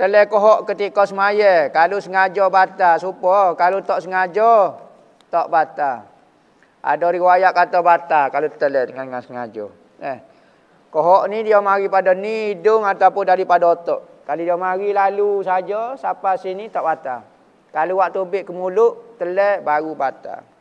Telah kohok ketika semaya. Kalau sengaja batal, supo. Kalau tak sengaja, tak batal. Ada riwayat kata batal kalau telah dengan, dengan sengaja. Eh. Kohok ni dia mari pada ni hidung ataupun daripada otak. Kalau dia mari lalu saja, sapa sini tak batal. Kalau waktu ambil ke mulut, telah baru batal.